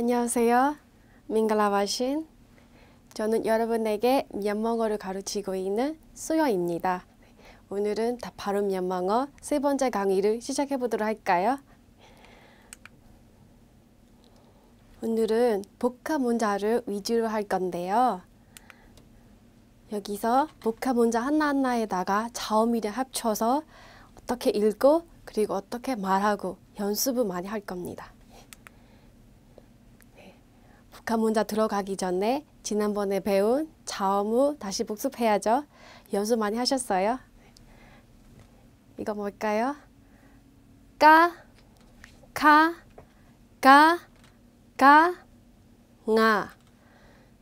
안녕하세요. 민가라와신. 저는 여러분에게 미얀마어를 가르치고 있는 수여입니다. 오늘은 다 발음 미얀마어 세 번째 강의를 시작해 보도록 할까요? 오늘은 복합 문자를 위주로 할 건데요. 여기서 복합 문자 하나하나에다가 자음이를 합쳐서 어떻게 읽고 그리고 어떻게 말하고 연습을 많이 할 겁니다. 북한 문자 들어가기 전에 지난번에 배운 자어무 다시 복습해야죠. 연습 많이 하셨어요? 이거 뭘까요? 까, 카, 가, 가, 나.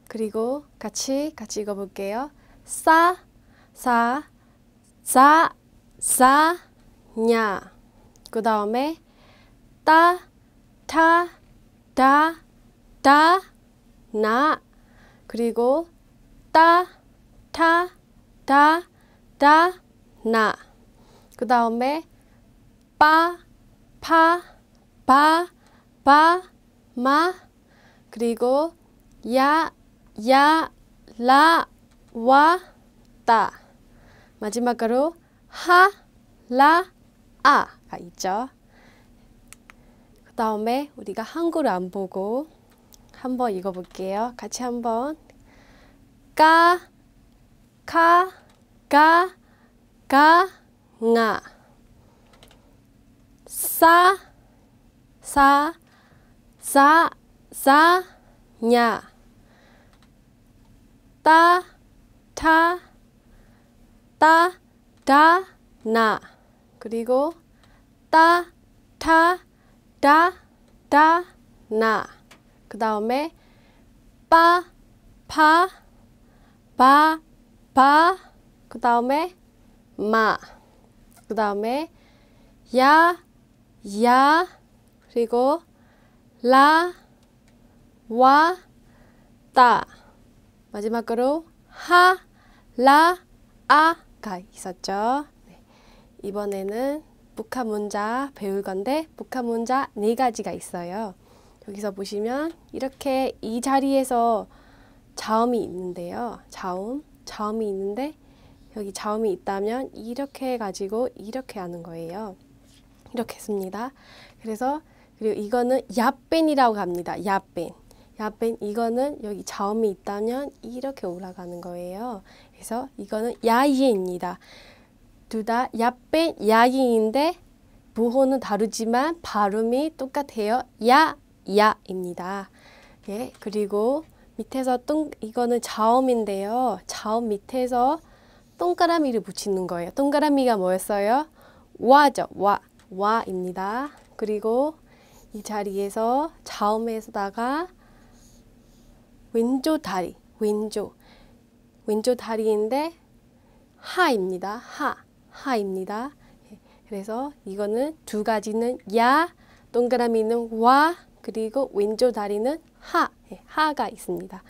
그리고 같이 같이 읽어볼게요. 싸, 싸, 싸, 싸, 냐. 그 다음에 따, 타, 다, 따, 나, 그리고 따, 타, 다, 다, 나. 그 다음에 빠, 파, 바, 바, 마, 그리고 야, 야, 라, 와, 따. 마지막으로 하, 라, 아가 있죠. 그 다음에 우리가 한글을 안 보고 한번 읽어볼게요. 같이 한번 까, 카, 가, 가, 나 싸, 싸, 싸, 싸, 냐 따, 타, 따, 다, 나 그리고 따, 타, 다, 다, 나그 다음에 빠, 파, 바, 바, 그 다음에 마, 그 다음에 야, 야, 그리고 라, 와, 따. 마지막으로 하, 라, 아가 있었죠. 네. 이번에는 북한 문자 배울 건데 북한 문자 네 가지가 있어요. 여기서 보시면 이렇게 이 자리에서 자음이 있는데요. 자음, 자음이 있는데 여기 자음이 있다면 이렇게 해가지고 이렇게 하는 거예요. 이렇게 했습니다. 그래서 그리고 이거는 야뺀이라고 합니다. 야뺀. 야뺀 이거는 여기 자음이 있다면 이렇게 올라가는 거예요. 그래서 이거는 야이입니다. 둘 다 야뺀 야이인데 무호는 다르지만 발음이 똑같아요. 야 야입니다 예, 그리고 밑에서 똥 이거는 자음인데요. 자음 밑에서 동그라미를 붙이는 거예요. 동그라미가 뭐였어요? 와죠. 와. 와입니다. 그리고 이 자리에서 자음에서다가 왼쪽 다리, 왼쪽 왼쪽 다리인데 하입니다. 하, 하입니다. 예, 그래서 이거는 두 가지는 야, 동그라미는 와, 그리고 왼쪽 다리는 하, 예, 하가 있습니다.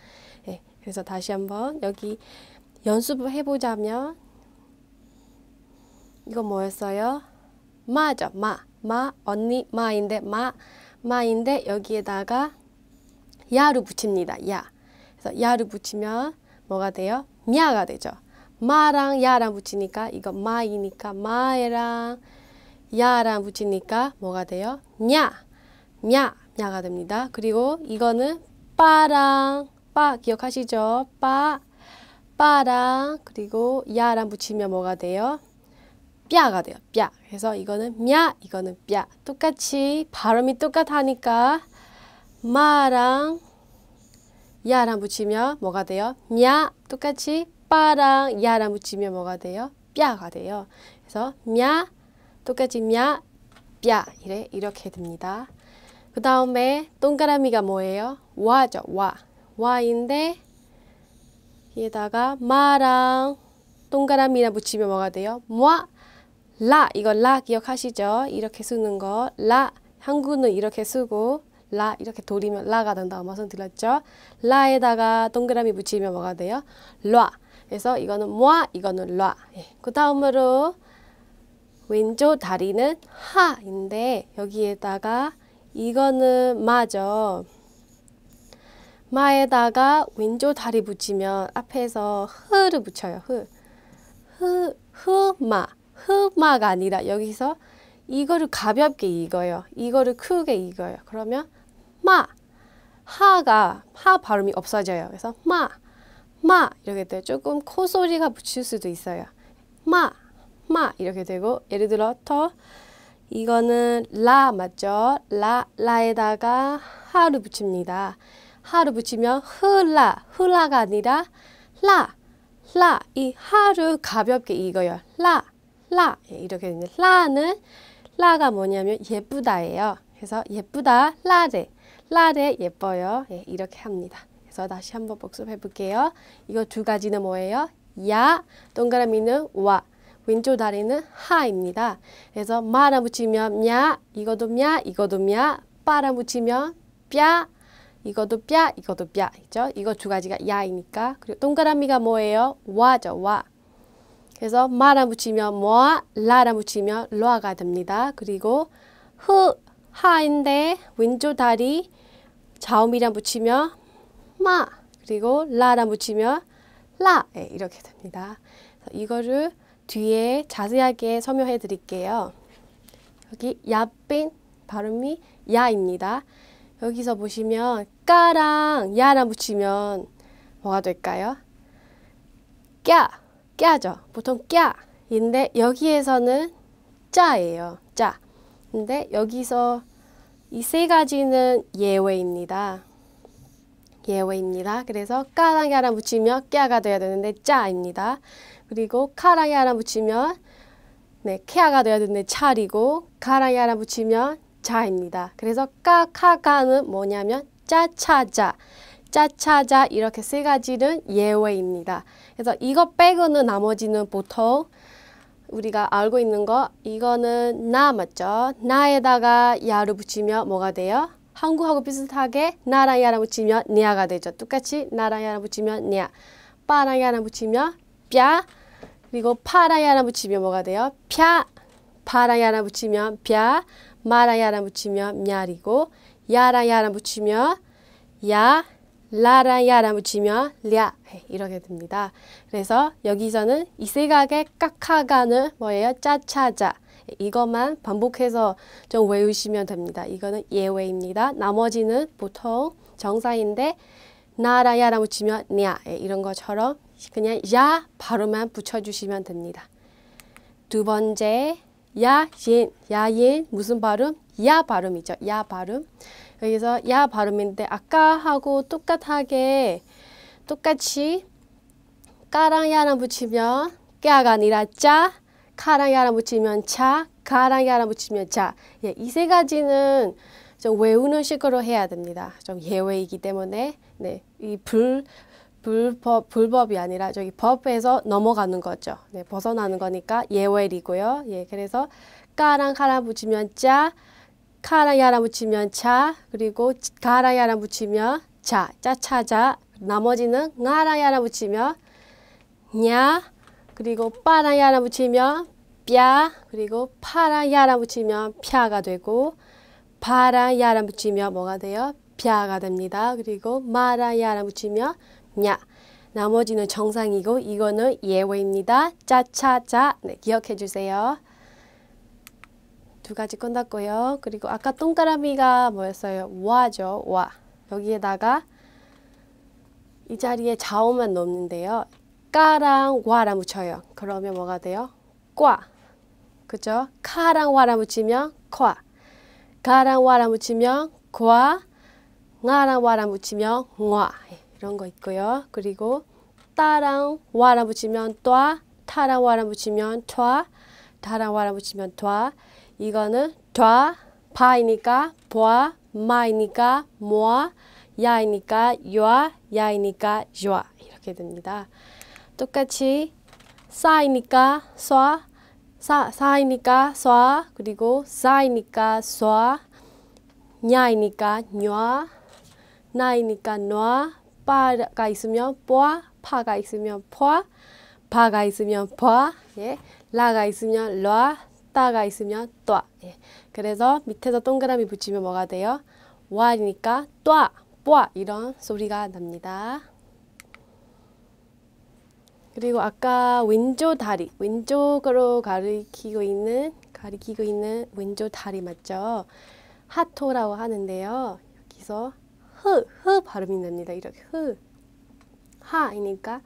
예, 그래서 다시 한번 여기 연습을 해보자면 이거 뭐였어요? 마죠, 마. 마, 언니, 마인데, 마, 마인데 여기에다가 야를 붙입니다. 야. 그래서 야를 붙이면 뭐가 돼요? 미야가 되죠. 마랑 야랑 붙이니까 이거 마이니까 마에랑 야랑 붙이니까 뭐가 돼요? 냐, 냐. 야가 됩니다. 그리고 이거는 빠랑 빠 기억하시죠? 빠 빠랑 그리고 야랑 붙이면 뭐가 돼요? 뼈가 돼요. 뼈. 그래서 이거는 뱨, 이거는 뼈. 똑같이 발음이 똑같으니까 마랑 야랑 붙이면 뭐가 돼요? 뱨. 똑같이 빠랑 야랑 붙이면 뭐가 돼요? 뼈가 돼요. 그래서 뱨 똑같이 뱨, 뼈 이래 이렇게 됩니다. 그 다음에 동그라미가 뭐예요? 와죠. 와. 와인데 여다가 마랑 동그라미나 붙이면 뭐가 돼요? 마, 라. 이거 라 기억하시죠? 이렇게 쓰는 거. 라. 한국은 이렇게 쓰고 라 이렇게 돌리면 라가 된다고 말씀드렸죠. 라에다가 동그라미 붙이면 뭐가 돼요? 라. 그래서 이거는 와, 이거는 라. 예. 그 다음으로 왼쪽 다리는 하인데 여기에다가 이거는 마죠. 마에다가 왼쪽 다리 붙이면 앞에서 흐를 붙여요. 흐. 흐, 흐마. 흐마가 아니라 여기서 이거를 가볍게 익어요. 이거를 크게 익어요. 그러면 마. 하가 하 발음이 없어져요. 그래서 마. 마 이렇게 돼요. 조금 코 소리가 붙일 수도 있어요. 마. 마 이렇게 되고 예를 들어 더 이거는 라 맞죠? 라, 라에다가 하를 붙입니다. 하를 붙이면 흘라, 흘라가 아니라 라, 라. 이 하를 가볍게 읽어요. 라, 라. 예, 이렇게 되는 라는 라가 뭐냐면 예쁘다예요. 그래서 예쁘다, 라레. 라레 예뻐요. 예, 이렇게 합니다. 그래서 다시 한번 복습해 볼게요. 이거 두 가지는 뭐예요? 야, 동그라미는 와. 왼쪽 다리는 하입니다. 그래서 마라 붙이면 냐, 이것도 냐, 이것도 냐, 빠라 붙이면 뼈, 이것도 뼈, 이것도 뼈. 있죠? 이거 두 가지가 야이니까. 그리고 동그라미가 뭐예요? 와죠, 와. 그래서 마라 붙이면 뭐, 라라 붙이면 로아가 됩니다. 그리고 흐, 하인데 왼쪽 다리 자음이랑 붙이면 마 그리고 라랑 붙이면 라 네, 이렇게 됩니다. 이거를 뒤에 자세하게 설명해 드릴게요. 여기 야빈 발음이 야입니다. 여기서 보시면 까랑 야랑 붙이면 뭐가 될까요? 꺄, 꺄죠. 보통 꺄인데 여기에서는 짜예요. 짜. 근데 여기서 이 세 가지는 예외입니다. 예외입니다. 그래서 까랑 야랑 붙이면 꺄가 돼야 되는데 짜입니다. 그리고 카라이 하나 붙이면 네, 케아가 되어야 되는데 찰이고 카라이 하나 붙이면 자입니다. 그래서 까, 카가는 뭐냐면 짜차자, 짜차자 이렇게 세 가지는 예외입니다. 그래서 이거 빼고는 나머지는 보통 우리가 알고 있는 거 이거는 나 맞죠? 나에다가 야를 붙이면 뭐가 돼요? 한국하고 비슷하게 나랑 야랑 붙이면 니아가 되죠. 똑같이 나랑 야랑 붙이면 니아, 빠랑 야랑 붙이면 뼈, 그리고 파라야라 붙이면 뭐가 돼요? 펴. 파랑이 하 붙이면 펴. 마랑이 하 붙이면 냐리고 야랑이 하 붙이면 야. 라랑이 하 붙이면 랴. 네, 이렇게 됩니다. 그래서 여기서는 이 세각의 깍하가는 뭐예요? 짜차자. 네, 이것만 반복해서 좀 외우시면 됩니다. 이거는 예외입니다. 나머지는 보통 정사인데 나라야라 붙이면 냐 네, 이런 것처럼 그냥 야발음만 붙여주시면 됩니다. 두 번째 야인 야인 무슨 발음? 야 발음이죠. 야 발음. 여기서 야 발음인데 아까하고 똑같하게 똑같이 까랑 야랑 붙이면 까가 아니라 짜 카랑 야랑 붙이면 차 가랑 야랑 붙이면 자. 예, 이세 가지는 좀 외우는 식으로 해야 됩니다. 좀 예외이기 때문에 네, 이불 불법 불법이 아니라 저기 법에서 넘어가는 거죠. 네, 벗어나는 거니까 예외이고요. 예, 그래서 까랑 카랑 붙이면 짜, 카랑 야랑 붙이면 차, 그리고 가랑 야랑 붙이면 자, 짜 차자. 나머지는 나랑 야랑 붙이면 냐, 그리고 빠랑 야랑 붙이면 뼈, 그리고 파랑 야랑 붙이면 펴가 되고 바랑 야랑 붙이면 뭐가 돼요? 뼈가 됩니다. 그리고 마랑 야랑 붙이면 냐. 나머지는 정상이고 이거는 예외입니다. 짜차짜. 네, 기억해 주세요. 두 가지 끝났고요. 그리고 아까 똥가라미가 뭐였어요? 와죠. 와. 여기에다가 이 자리에 자오만 넣는데요. 까랑 와라 묻혀요. 그러면 뭐가 돼요? 꽈. 그죠? 카랑 와라 묻히면 과. 가랑 와라 묻히면 과. 나랑 와라 묻히면 와. 이런 거 있고요. 그리고 따랑 와라 붙이면 또아, 타랑 와라 붙이면 토아, 다랑 와라 붙이면 토아. 이거는 토아, 바이니까 보아, 마이니까 모아, 야이니까 요아, 야이니까 요아 이렇게 됩니다. 똑같이 싸이니까 쏴, 사, 이니까 쏴, 그리고 싸이니까 쏴, 냐이니까 냐, 나이니까 놔, 빠가 있으면 뽀아, 파가 있으면 포아, 바가 있으면 바, 예, 라가 있으면 라, 따가 있으면 떠아 예. 그래서 밑에서 동그라미 붙이면 뭐가 돼요? 와니까 떠아 뽀아 이런 소리가 납니다. 그리고 아까 왼쪽 다리, 왼쪽으로 가리키고 있는 가리키고 있는 왼쪽 다리 맞죠? 하토라고 하는데요. 여기서 흐, 흐 발음이 납니다 이렇게 흐. 하이니까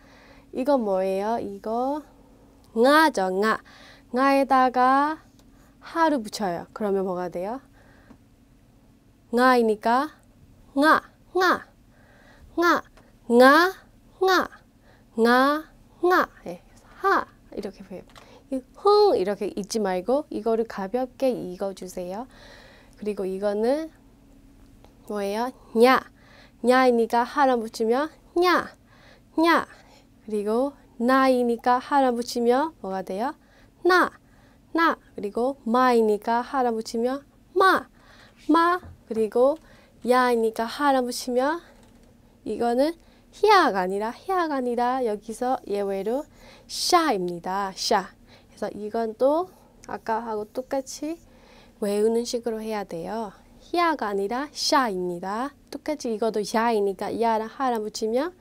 이거 뭐예요? 이거 n 죠 n g 에다가 하를 붙여요. 그러면 뭐가 돼요? n 이니까 nga, nga, n 예, 하 이렇게 표현. 흥 이렇게 잊지 말고 이거를 가볍게 익어주세요. 그리고 이거는 뭐예요? 냐. 냐이니까 하나 붙이면 냐. 냐. 그리고 나이니까 하나 붙이면 뭐가 돼요? 나. 나. 그리고 마이니까 하나 붙이면 마. 마. 그리고 야이니까 하나 붙이면 이거는 히야가 아니라 히야가 아니라 여기서 예외로 샤입니다. 샤. 그래서 이건 또 아까하고 똑같이 외우는 식으로 해야 돼요. 히야가 아니라 샤입니다. 똑같이 이것도 야이니까 야랑 하랑 붙이면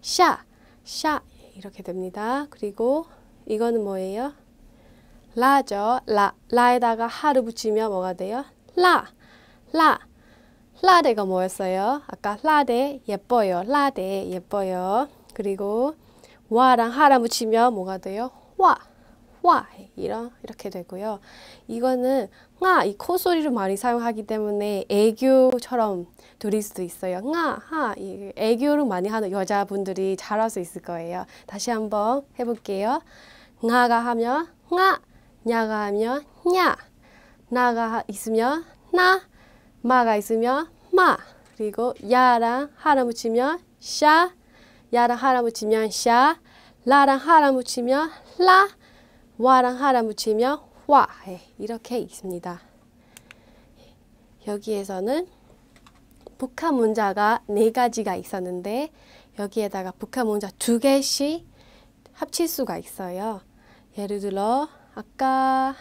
샤, 샤 이렇게 됩니다. 그리고 이거는 뭐예요? 라죠. 라, 라에다가 하를 붙이면 뭐가 돼요? 라, 라. 라데가 뭐였어요? 아까 라데 예뻐요. 라데 예뻐요. 그리고 와랑 하랑 붙이면 뭐가 돼요? 와. 화 이런 이렇게 되고요. 이거는 n 이 콧소리를 많이 사용하기 때문에 애교처럼 들릴 수도 있어요. n 하 애교를 많이 하는 여자분들이 잘할 수 있을 거예요. 다시 한번 해볼게요. n 가 하면 n 냐가 하면 냐, 나가 있으면 나, 마가 있으면 마, 그리고 야랑 하나 붙이면 샤, 야랑 하나 붙이면 샤, 라랑 하나 붙이면 라. 와랑 하랑붙이면와 이렇게 있습니다 여기에서는 북한 문자가 네 가지가 있었는데 여기에다가 북한 문자 두 개씩 합칠 수가 있어요. 예를 들어 아까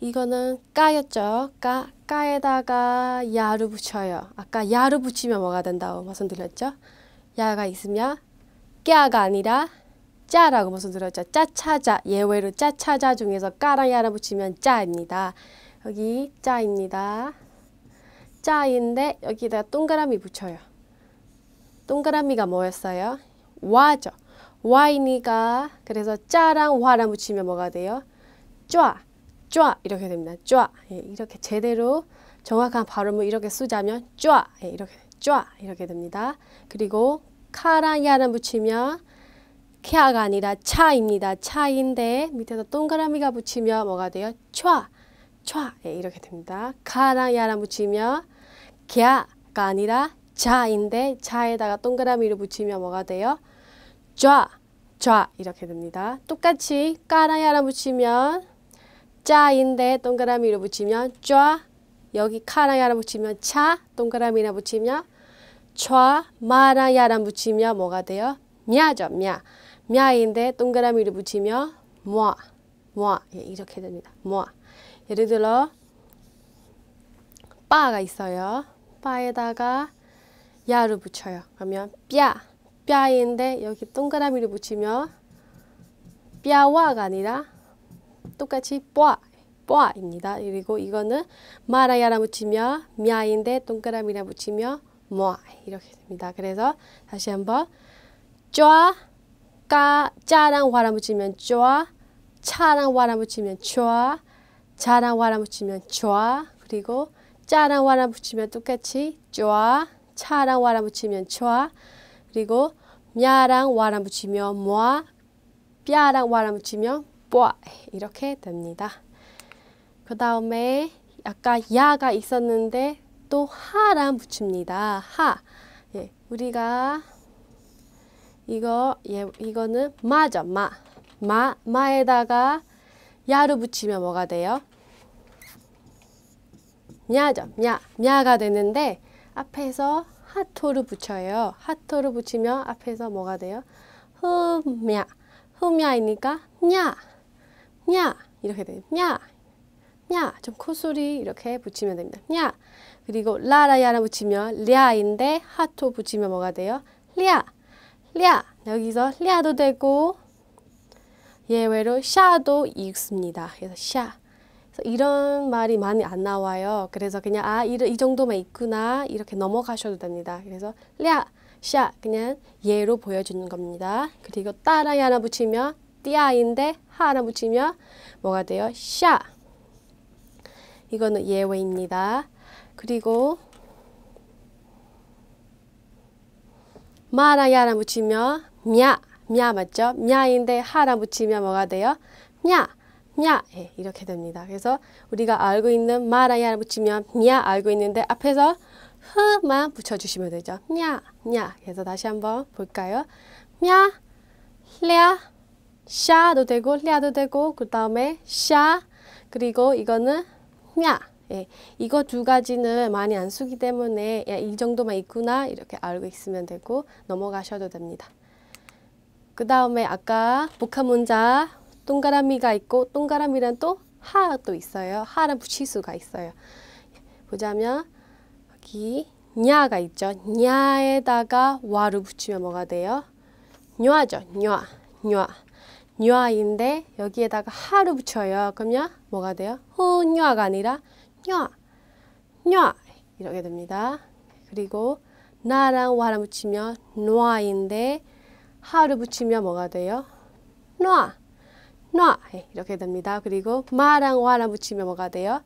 이거는 까였죠. 까, 까에다가 야를 붙여요. 아까 야를 붙이면 뭐가 된다고 말씀드렸죠? 야가 있으면 깨가 아니라 짜라고 말씀드렸죠. 짜차자 예외로 짜차자 중에서 까랑 야라 붙이면 짜입니다. 여기 짜입니다. 짜인데 여기다가 동그라미 붙여요. 동그라미가 뭐였어요? 와죠. 와이니까 그래서 짜랑 와랑 붙이면 뭐가 돼요? 쫘, 쫘 이렇게 됩니다. 쫘 예, 이렇게 제대로 정확한 발음을 이렇게 쓰자면 쫘 예, 이렇게 쫘 이렇게 됩니다. 그리고 카랑 야랑 붙이면 케아가 아니라 차입니다. 차인데 밑에서 동그라미가 붙이면 뭐가 돼요? 촤, 촤 네, 이렇게 됩니다. 가랑 야랑 붙이면 케가 아니라 자인데 자에다가 동그라미를 붙이면 뭐가 돼요? 쫙, 쫙 이렇게 됩니다. 똑같이 까랑 야랑 붙이면 짜인데 동그라미를 붙이면 쫙 여기 카랑 야랑 붙이면 차 동그라미나 붙이면 촤 마랑 야랑 붙이면 뭐가 돼요? 미야죠 미야. 미아인데 동그라미를 붙이면 모아 모아 예, 이렇게 됩니다. 모아 예를 들어 빠가 있어요. 빠에다가 야를 붙여요. 그러면 뼈 뼈인데 여기 동그라미를 붙이면 뼈와가 아니라 똑같이 뽀아 뽀아입니다. 그리고 이거는 마라야라 붙이면 미아인데 동그라미를붙이면 모아 이렇게 됩니다. 그래서 다시 한번 쪼아 까, 짜랑 와라 붙이면 좋아 차랑 와라 붙이면 좋아 자랑 와라 붙이면 좋아 그리고 짜랑 와라 붙이면 똑같이 좋아 차랑 와라 붙이면 좋아 그리고 미랑 와라 붙이면 뭐아 뼈랑 와라 붙이면 뽀아 이렇게 됩니다. 그 다음에 아까 야가 있었는데 또 하랑 붙입니다. 하. 예, 우리가 이거 예, 이거는 마죠 마. 마 마에다가 야를 붙이면 뭐가 돼요? 냐죠 냐 냐가 되는데 앞에서 하토를 붙여요. 하토를 붙이면 앞에서 뭐가 돼요? 흠야 흠야이니까 냐냐 이렇게 돼요. 냐 냐, 좀 코소리 이렇게 붙이면 됩니다. 냐. 그리고 라라야라 붙이면 랴인데 하토 붙이면 뭐가 돼요? 랴. 랴 여기서 랴도 되고 예외로 샤도 읽습니다 그래서 샤 그래서 이런 말이 많이 안 나와요. 그래서 그냥 아 이 정도만 있구나 이렇게 넘어가셔도 됩니다. 그래서 랴샤 그냥 예로 보여주는 겁니다. 그리고 따라이 하나 붙이면 띠아인데 하 하나 붙이면 뭐가 돼요? 샤 이거는 예외입니다. 그리고 마라야라 붙이면 냐, 냐 맞죠? 냐인데 하라 붙이면 뭐가 돼요? 냐, 냐 예, 이렇게 됩니다. 그래서 우리가 알고 있는 마라야라 붙이면 냐 알고 있는데 앞에서 흐만 붙여주시면 되죠. 냐, 냐. 그래서 다시 한번 볼까요? 냐, 랴, 샤도 되고 랴도 되고 그 다음에 샤 그리고 이거는 냐. 예, 이거 두 가지는 많이 안 쓰기 때문에 야, 이 정도만 있구나 이렇게 알고 있으면 되고 넘어가셔도 됩니다. 그 다음에 아까 복합 문자 동그라미가 있고 동그라미란 또 하도 있어요. 하란 부치수가 있어요. 보자면 여기 냐가 있죠. 냐에다가 와를 붙이면 뭐가 돼요? 냐죠. 냐. 냐. 냐인데 여기에다가 하를 붙여요. 그러면 뭐가 돼요? 후냐가 아니라 냐, 냐 이렇게 됩니다. 그리고 나랑 와랑 붙이면 놔인데 하를 붙이면 뭐가 돼요? 놔, 놔 예, 이렇게 됩니다. 그리고 마랑 와랑 붙이면 뭐가 돼요?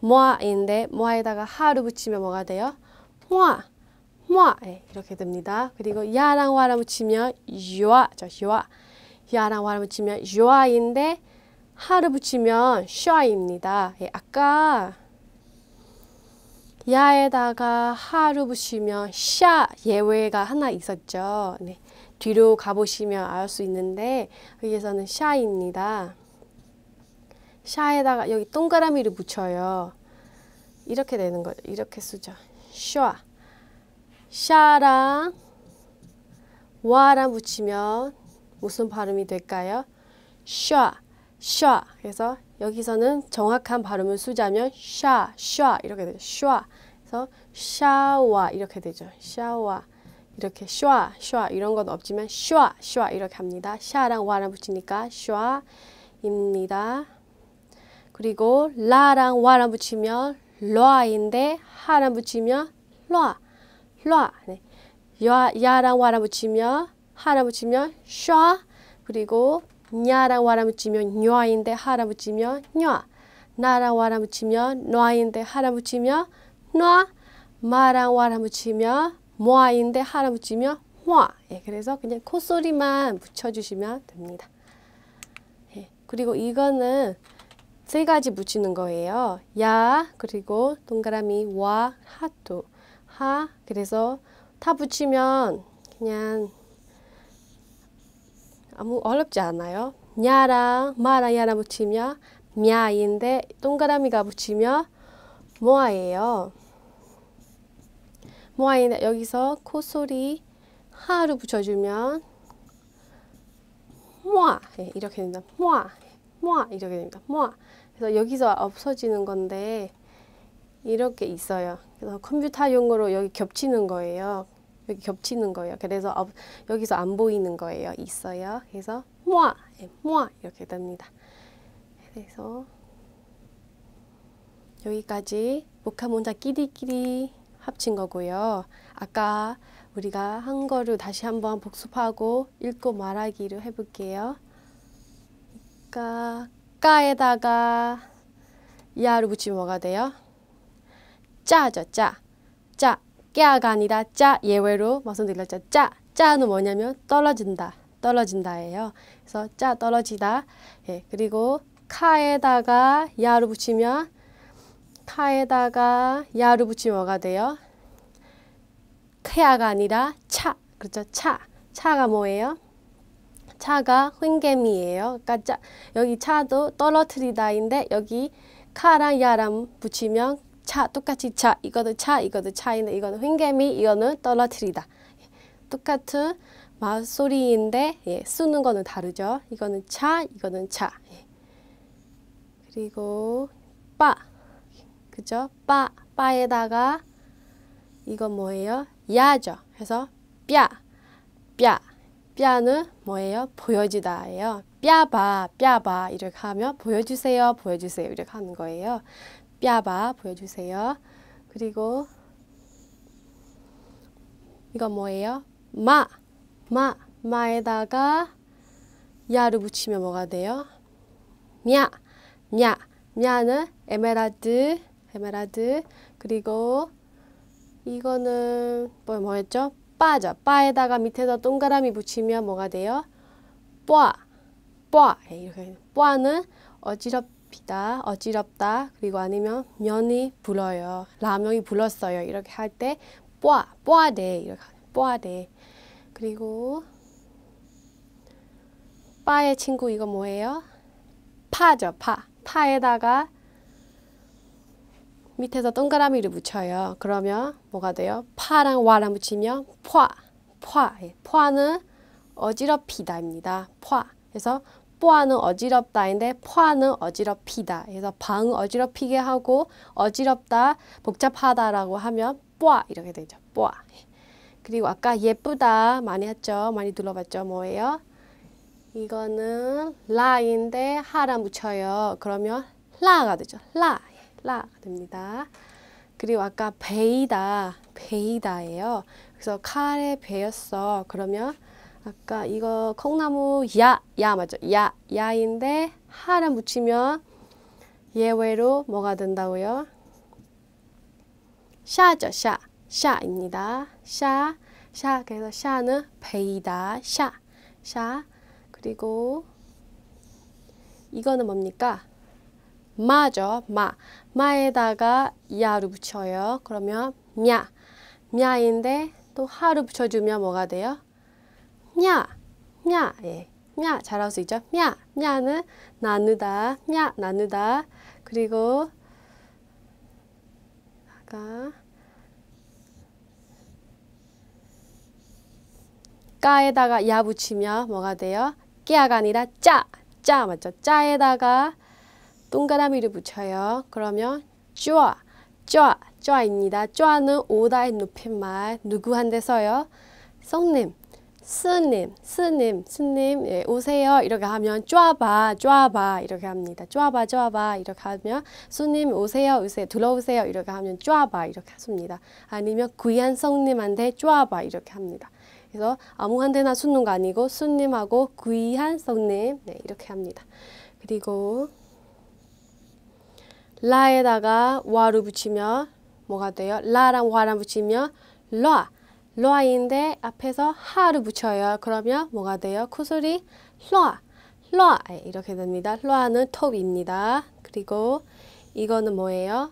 뭐인데 뭐에다가 하를 붙이면 뭐가 돼요? 뭐, 뭐 이렇게 됩니다. 그리고 야랑 와랑 붙이면 유아, 저 유아, 야랑 와랑 붙이면 유아인데 하를 붙이면 셔입니다. 예, 아까 야에다가 하루 붙이면 샤 예외가 하나 있었죠. 네. 뒤로 가보시면 알 수 있는데 여기에서는 샤입니다. 샤에다가 여기 동그라미를 붙여요. 이렇게 되는 거 이렇게 쓰죠. 샤. 샤랑 와랑 붙이면 무슨 발음이 될까요? 샤. 샤. 그래서 여기서는 정확한 발음을 쓰자면 샤, 샤 이렇게 돼요. 샤. 그래서 샤와 이렇게 되죠. 샤와 이렇게 슈아 슈아 이런 건 없지만 슈아 슈아 이렇게 합니다. 샤랑 와랑 붙이니까 슈아입니다. 그리고 라랑 와랑 붙이면 러아인데 하랑 붙이면 러아 러아 네. 야, 야랑 와랑 붙이면 하랑 붙이면 슈아 그리고 냐랑 와랑 붙이면 냐인데 하랑 붙이면 냐 나랑 와랑 붙이면 놔인데 하랑 붙이면 놔 마랑 와라 붙이면 모아인데 하라 붙이면 화. 예, 그래서 그냥 콧소리만 붙여주시면 됩니다. 예, 그리고 이거는 세 가지 붙이는 거예요. 야 그리고 동그라미 와 하투 하 그래서 타 붙이면 그냥 아무 어렵지 않아요. 냐랑 마랑 야라 붙이면 미인데 동그라미가 붙이면 모아예요. 모아이 여기서 콧소리 하로 붙여주면 모아 네, 이렇게 된다 모아 모아 이렇게 됩니다. 모아 그래서 여기서 없어지는 건데 이렇게 있어요. 그래서 컴퓨터 용으로 여기 겹치는 거예요. 여기 겹치는 거예요. 그래서 어, 여기서 안 보이는 거예요. 있어요. 그래서 모아 네, 모아 이렇게 됩니다. 그래서 여기까지 목화 모자 끼리끼리 합친 거고요. 아까 우리가 한 거를 다시 한번 복습하고 읽고 말하기로 해볼게요. 까, 까에다가 야를 붙이면 뭐가 돼요? 짜죠, 짜. 짜, 깨아가 아니라 짜 예외로 말씀드렸죠. 짜, 짜는 뭐냐면 떨어진다, 떨어진다예요. 그래서 짜 떨어지다. 예, 그리고 카에다가 야를 붙이면 타에다가 야를 붙이면 뭐가 돼요? 케야가 아니라 차. 그렇죠? 차. 차가 뭐예요? 차가 횡겜이에요. 그러니까 여기 차도 떨어뜨리다인데 여기 카랑 야랑 붙이면 차 똑같이 차 이거는 차 이거는 차인데 이거는 횡겜이 이거는 떨어뜨리다. 똑같은 말소리인데 예, 쓰는 거는 다르죠. 이거는 차 이거는 차. 예. 그리고 빠 그죠? 빠, 빠에다가 이건 뭐예요? 야죠. 그래서 뼈, 뼈, 뼈는 뭐예요? 보여주다예요. 뼈봐, 뼈봐 이렇게 하면 보여주세요, 보여주세요 이렇게 하는 거예요. 뼈봐, 보여주세요. 그리고 이건 뭐예요? 마, 마, 마에다가 야를 붙이면 뭐가 돼요? 냐, 냐, 냐는 에메랄드 에메랄드. 그리고 이거는 뭐, 뭐였죠? 빠죠. 빠에다가 밑에다 동그라미 붙이면 뭐가 돼요? 빠. 빠. 예, 이렇게. 빠는 어지럽다 어지럽다. 그리고 아니면 면이 불어요. 라면이 불었어요. 이렇게 할때 빠, 빠대. 이렇게 빠대. 그리고 빠의 친구 이거 뭐예요? 파죠. 파. 파에다가 밑에서 동그라미를 붙여요. 그러면 뭐가 돼요? 파랑 와랑 붙이면 포아, 포아. 포아는 예, 어지럽히다입니다. 포아. 그래서 포아는 어지럽다인데 포아는 어지럽히다. 그래서 방 어지럽히게 하고 어지럽다, 복잡하다라고 하면 뽀아 이렇게 되죠. 뽀아 그리고 아까 예쁘다 많이 했죠. 많이 둘러봤죠. 뭐예요? 이거는 라인데 하랑 붙여요. 그러면 라가 되죠. 라. 라 됩니다. 그리고 아까 베이다, 베이다예요. 그래서 칼에 베였어. 그러면 아까 이거 콩나무 야, 야 맞죠? 야, 야인데 하랑 붙이면 예외로 뭐가 된다고요? 샤죠, 샤. 샤입니다. 샤, 샤. 그래서 샤는 베이다, 샤, 샤. 그리고 이거는 뭡니까? 마죠, 마. 마에다가 야를 붙여요. 그러면 냐, 냐인데 또 하를 붙여주면 뭐가 돼요? 냐, 냐, 예. 냐, 잘할 수 있죠? 냐, 냐는 나누다, 냐, 나누다. 그리고 아까 까에다가 야 붙이면 뭐가 돼요? 끼아가 아니라 짜, 짜 맞죠? 짜에다가 동그라미를 붙여요. 그러면 쪼아쪼아쪼아입니다쪼아는 오다의 높임말 누구한테 써요? 성님, 스님, 스님, 스님 예, 오세요 이렇게 하면 쪼아봐, 쪼아봐 이렇게 합니다. 쪼아봐, 쪼아봐 이렇게 하면 스님 오세요, 오세요 들어오세요 이렇게 하면 쪼아봐 이렇게 합니다. 아니면 귀한 성님한테 쪼아봐 이렇게 합니다. 그래서 아무한테나 쓰는 거 아니고 스님하고 귀한 성님 네, 이렇게 합니다. 그리고 라에다가 와를 붙이면 뭐가 돼요? 라랑 와랑 붙이면 라. 라인데 앞에서 하를 붙여요. 그러면 뭐가 돼요? 코소리 라. 라 이렇게 됩니다. 라는 톱입니다. 그리고 이거는 뭐예요?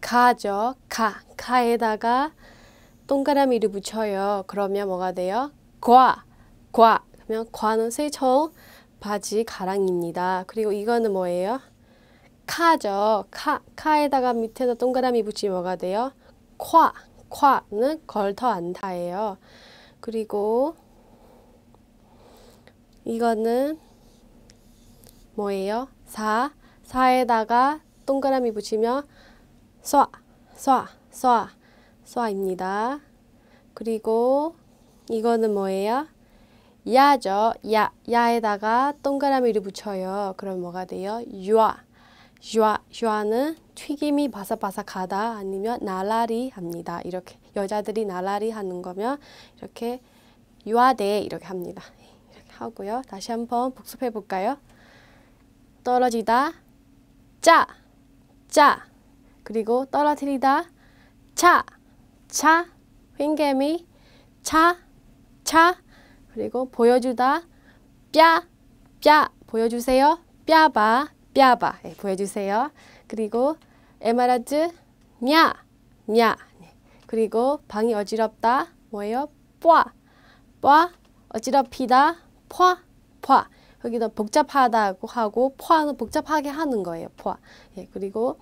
가죠. 가, 가에다가 동그라미를 붙여요. 그러면 뭐가 돼요? 과, 과. 그러면 과는 세청 바지 가랑입니다. 그리고 이거는 뭐예요? 카죠. 카, 카에다가 밑에다 동그라미 붙이면 뭐가 돼요? 콰, 콰는 걸터 안다예요. 그리고 이거는 뭐예요? 사, 사에다가 동그라미 붙이면 쏴, 쏴, 쏴, 쏴입니다. 그리고 이거는 뭐예요? 야죠. 야, 야에다가 동그라미를 붙여요. 그럼 뭐가 돼요? 유아. 슈아, 슈아는 튀김이 바삭바삭하다 아니면 나라리 합니다. 이렇게 여자들이 나라리 하는 거면 이렇게 유아대 이렇게 합니다. 이렇게 하고요. 다시 한번 복습해 볼까요? 떨어지다 짜, 짜 그리고 떨어뜨리다 차, 차 횡개미 차, 차 그리고 보여주다 뼈, 뼈 보여주세요 뼈봐 뼈바 네, 예, 보여주세요. 그리고 에마라즈 냐, 냐. 네. 그리고 방이 어지럽다 뭐예요? 뽀아, 뽀아 어지럽히다 포아, 포아. 여기다 복잡하다고 하고 포아는 복잡하게 하는 거예요. 포아. 예, 그리고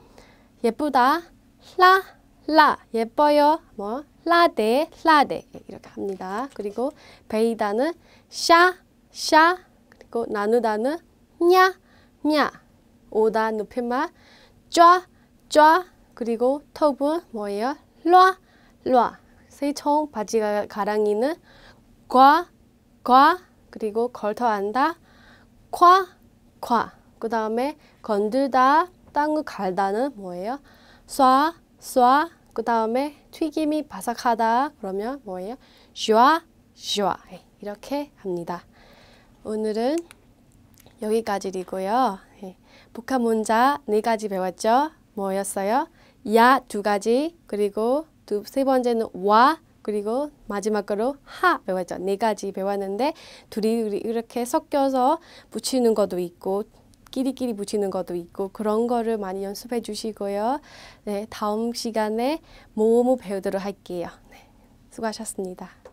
예쁘다 라, 라 예뻐요 뭐 라데, 라데 예, 이렇게 합니다. 그리고 베이다는 샤, 샤 그리고 나누다는 냐, 냐 오다 높임말 쫘, 쫘 그리고 턱은 뭐예요? 라, 라 세청 바지가 가랑이는 과, 과 그리고 걸터안다 과, 과. 그 다음에 건들다, 땅을 갈다는 뭐예요? 쏴, 쏴. 그 다음에 튀김이 바삭하다 그러면 뭐예요? 슈아, 슈아. 예, 이렇게 합니다. 오늘은 여기까지이고요. 복합 문자 네 가지 배웠죠? 뭐였어요? 야 두 가지 그리고 두세 번째는 와 그리고 마지막으로 하 배웠죠. 네 가지 배웠는데 둘이 이렇게 섞여서 붙이는 것도 있고 끼리끼리 붙이는 것도 있고 그런 거를 많이 연습해 주시고요. 네, 다음 시간에 모음을 배우도록 할게요. 네, 수고하셨습니다.